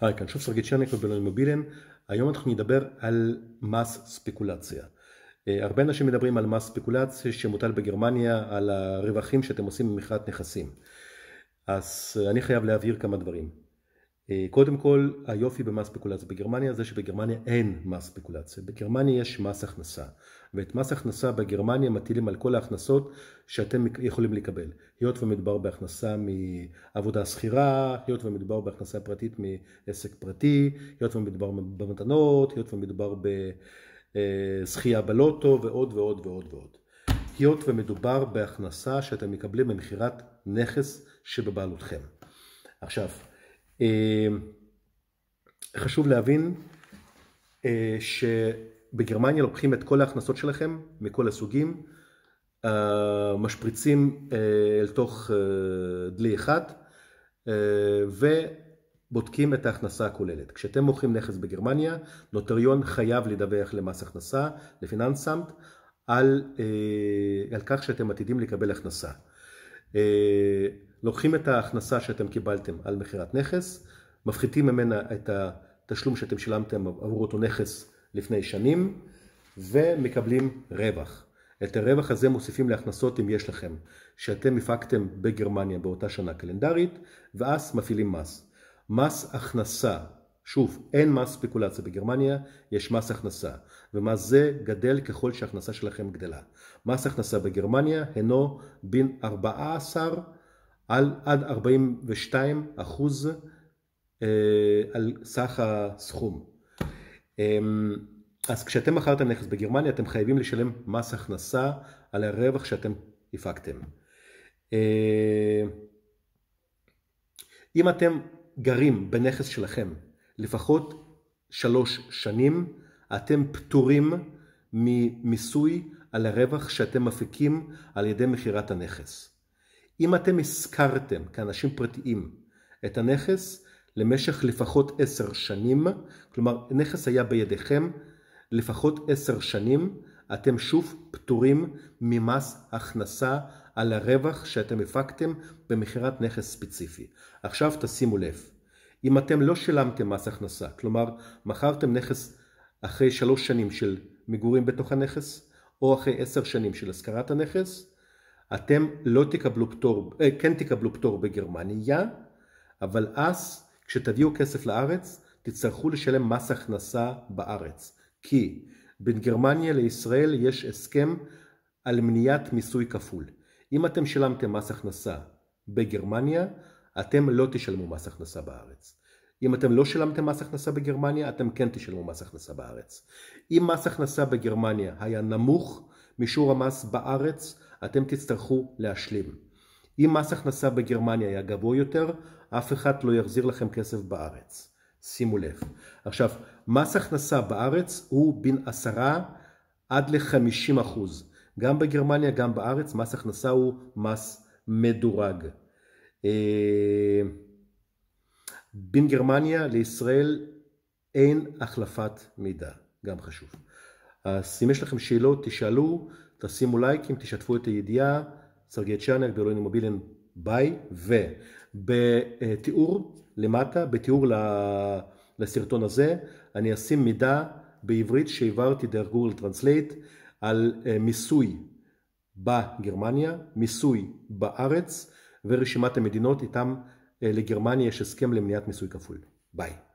היי, כאן שוב סרגי צ'רניק מובילן, היום אנחנו נדבר על מס ספקולציה. אה, הרבה אנשים מדברים על מס ספקולציה שמוטל בגרמניה על הרווחים שאתם עושים ממכירת נכסים. אז אה, אני חייב להבהיר כמה דברים. אה, קודם כל היופי במס ספקולציה בגרמניה זה שבגרמניה אין מס ספקולציה, בגרמניה יש מס הכנסה ואת מס הכנסה בגרמניה מטילים על כל ההכנסות שאתם יכולים לקבל, היות ומדובר בהכנסה מעבודה שכירה, היות ומדובר בהכנסה פרטית מעסק פרטי, היות ומדובר במתנות, היות ומדובר בזכייה אה, בלוטו ועוד ועוד ועוד ועוד. היות ומדובר בהכנסה שאתם מקבלים ממכירת נכס שבבעלותכם. עכשיו אה, חשוב להבין אה, שבגרמניה לוקחים את כל ההכנסות שלכם מכל הסוגים, אה, משפריצים אל תוך דלי אחד ובודקים את ההכנסה הכוללת. כשאתם מוכרים נכס בגרמניה, נוטריון חייב לדווח למס הכנסה, לפיננסאמפט, על, על כך שאתם עתידים לקבל הכנסה. לוקחים את ההכנסה שאתם קיבלתם על מכירת נכס, מפחיתים ממנה את התשלום שאתם שילמתם עבור אותו נכס לפני שנים, ומקבלים רווח. את הרווח הזה מוסיפים להכנסות אם יש לכם, שאתם הפקתם בגרמניה באותה שנה קלנדרית, ואז מפעילים מס. מס הכנסה, שוב, אין מס ספקולציה בגרמניה, יש מס הכנסה, ומס זה גדל ככל שההכנסה שלכם גדלה. מס הכנסה בגרמניה הינו בין 14 על עד 42 אחוז אה, על סך הסכום. אה, אז כשאתם מכרתם נכס בגרמניה אתם חייבים לשלם מס הכנסה על הרווח שאתם הפקתם. אה, אם אתם גרים בנכס שלכם לפחות שלוש שנים, אתם פטורים ממיסוי על הרווח שאתם מפיקים על ידי מכירת הנכס. אם אתם השכרתם כאנשים פרטיים את הנכס למשך לפחות עשר שנים, כלומר נכס היה בידיכם לפחות עשר שנים, אתם שוב פטורים ממס הכנסה על הרווח שאתם הפקתם במכירת נכס ספציפי. עכשיו תשימו לב, אם אתם לא שילמתם מס הכנסה, כלומר מכרתם נכס אחרי שלוש שנים של מגורים בתוך הנכס, או אחרי עשר שנים של השכרת הנכס, אתם לא תקבלו פטור, אה, כן תקבלו פטור בגרמניה, אבל אז כשתביאו כסף לארץ תצטרכו לשלם מס הכנסה בארץ, כי בין גרמניה לישראל יש הסכם על מניעת מיסוי כפול. אם אתם שילמתם מס הכנסה בגרמניה, אתם לא תשלמו מס הכנסה בארץ. אם אתם לא שילמתם מס הכנסה בגרמניה, אתם כן תשלמו מס הכנסה בארץ. אם מס הכנסה בגרמניה היה נמוך משיעור המס בארץ, אתם תצטרכו להשלים. אם מס הכנסה בגרמניה היה גבוה יותר, אף אחד לא יחזיר לכם כסף בארץ. שימו לב. עכשיו, מס הכנסה בארץ הוא בין עשרה עד לחמישים אחוז. גם בגרמניה, גם בארץ, מס הכנסה הוא מס מדורג. אה, בין גרמניה לישראל אין החלפת מידע, גם חשוב. אז אם יש לכם שאלות, תשאלו. תשימו לייקים, תשתפו את הידיעה, סרגי צ'אנק, באלוהים מובילן, ביי, ובתיאור למטה, בתיאור לסרטון הזה, אני אשים מידע בעברית שהעברתי דרך גוגל טרנסלייט על אה, מיסוי בגרמניה, מיסוי בארץ ורשימת המדינות איתם אה, לגרמניה יש הסכם למניעת מיסוי כפול. ביי.